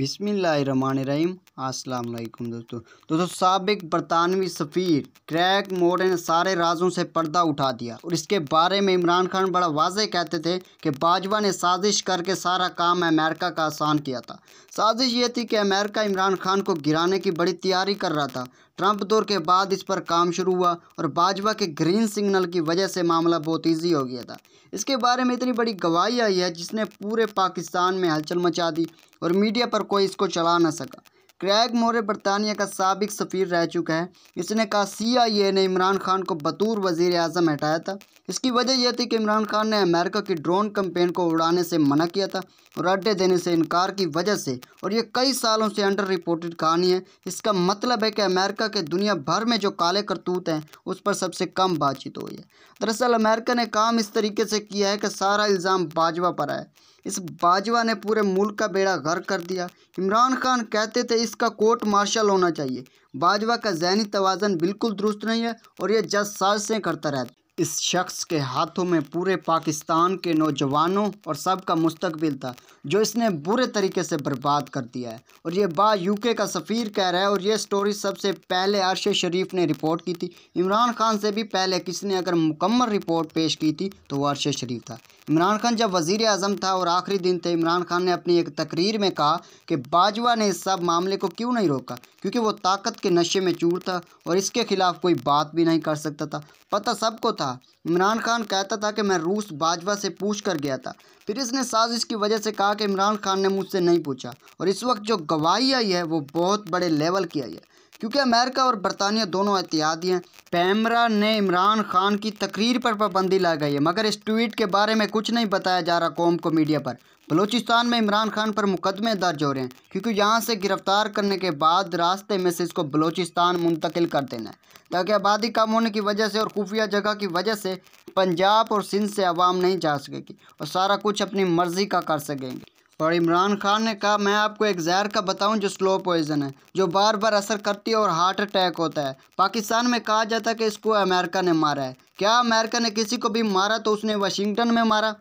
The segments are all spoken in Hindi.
बिसमीम असलकुम दोस्तों दोस्तों सबक बरतानवी सफ़ीर क्रैक मोड ने सारे राजों से पर्दा उठा दिया और इसके बारे में इमरान खान बड़ा वाज कहते थे कि बाजवा ने साजिश करके सारा काम अमेरिका का आसान किया था साजिश ये थी कि अमेरिका इमरान खान को गिराने की बड़ी तैयारी कर रहा था ट्रंप दौर के बाद इस पर काम शुरू हुआ और भाजपा के ग्रीन सिग्नल की वजह से मामला बहुत ईजी हो गया था इसके बारे में इतनी बड़ी गवाही आई है जिसने पूरे पाकिस्तान में हलचल मचा दी और मीडिया पर कोई इसको चला ना सका क्रैग मोरे बरतानिया का सबक सफ़ीर रह चुका है इसने कहा सी आई ए ने इमरान खान को बतूर वजीर अजम हटाया था इसकी वजह यह थी कि इमरान खान ने अमेरिका की ड्रोन कंपेन को उड़ाने से मना किया था और अड्डे देने से इनकार की वजह से और ये कई सालों से अंडर रिपोर्टेड कहानी है इसका मतलब है कि अमेरिका के दुनिया भर में जो काले करतूत हैं उस पर सबसे कम बातचीत हुई है दरअसल अमेरिका ने काम इस तरीके से किया है कि सारा इल्ज़ाम बाजवा पर आया इस बाजवा ने पूरे मुल्क का बेड़ा घर कर दिया इमरान खान कहते थे इसका कोर्ट मार्शल होना चाहिए बाजवा का जहनी तोज़न बिल्कुल दुरुस्त नहीं है और यह जज से करता रहता इस शख्स के हाथों में पूरे पाकिस्तान के नौजवानों और सब का मुस्तबिल था जो इसने बुरे तरीके से बर्बाद कर दिया है और ये बा यूके का सफ़ीर कह रहा है और ये स्टोरी सबसे पहले अरश शरीफ ने रिपोर्ट की थी इमरान खान से भी पहले किसी ने अगर मुकम्मल रिपोर्ट पेश की थी तो वो अरश शरीफ था इमरान खान जब वज़ी अजम था और आखिरी दिन थे इमरान खान ने अपनी एक तकरीर में कहा कि बाजवा ने इस सब मामले को क्यों नहीं रोका क्योंकि वो ताकत के नशे में चूर था और इसके खिलाफ कोई बात भी नहीं कर सकता था पता सबको था कहा इमरान खान कहता था कि मैं रूस बाजवा से पूछ कर गया था फिर इसने साजिश की वजह से कहा कि इमरान खान ने मुझसे नहीं पूछा और इस वक्त जो गवाही आई है वो बहुत बड़े लेवल की आई है क्योंकि अमेरिका और बरतानिया दोनों एहतियाती हैं पैमरा ने इमरान खान की तकरीर पर पाबंदी लगाई है मगर इस ट्वीट के बारे में कुछ नहीं बताया जा रहा कौम को मीडिया पर बलूचिस्तान में इमरान खान पर मुकदमे दर्ज हो रहे हैं क्योंकि यहाँ से गिरफ्तार करने के बाद रास्ते में से इसको बलूचिस्तान मुंतकिल कर देना है ताकि आबादी कम होने की वजह से और खुफिया जगह की वजह से पंजाब और सिंध से आवाम नहीं जा सकेगी और सारा कुछ अपनी मर्ज़ी का कर सकेंगे और इमरान खान ने कहा मैं आपको एक जहर का बताऊं जो स्लो पॉइजन है जो बार बार असर करती है और हार्ट अटैक होता है पाकिस्तान में कहा जाता है कि इसको अमेरिका ने मारा है क्या अमेरिका ने किसी को भी मारा तो उसने वाशिंगटन में मारा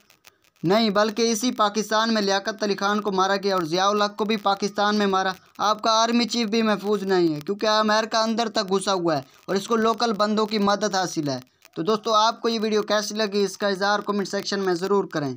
नहीं बल्कि इसी पाकिस्तान में लियाकत अली खान को मारा गया और जियाउल हक को भी पाकिस्तान में मारा आपका आर्मी चीफ भी महफूज नहीं है क्योंकि अमेरिका अंदर तक घुसा हुआ है और इसको लोकल बंदों की मदद हासिल है तो दोस्तों आपको ये वीडियो कैसी लगी इसका इजहार कमेंट सेक्शन में ज़रूर करें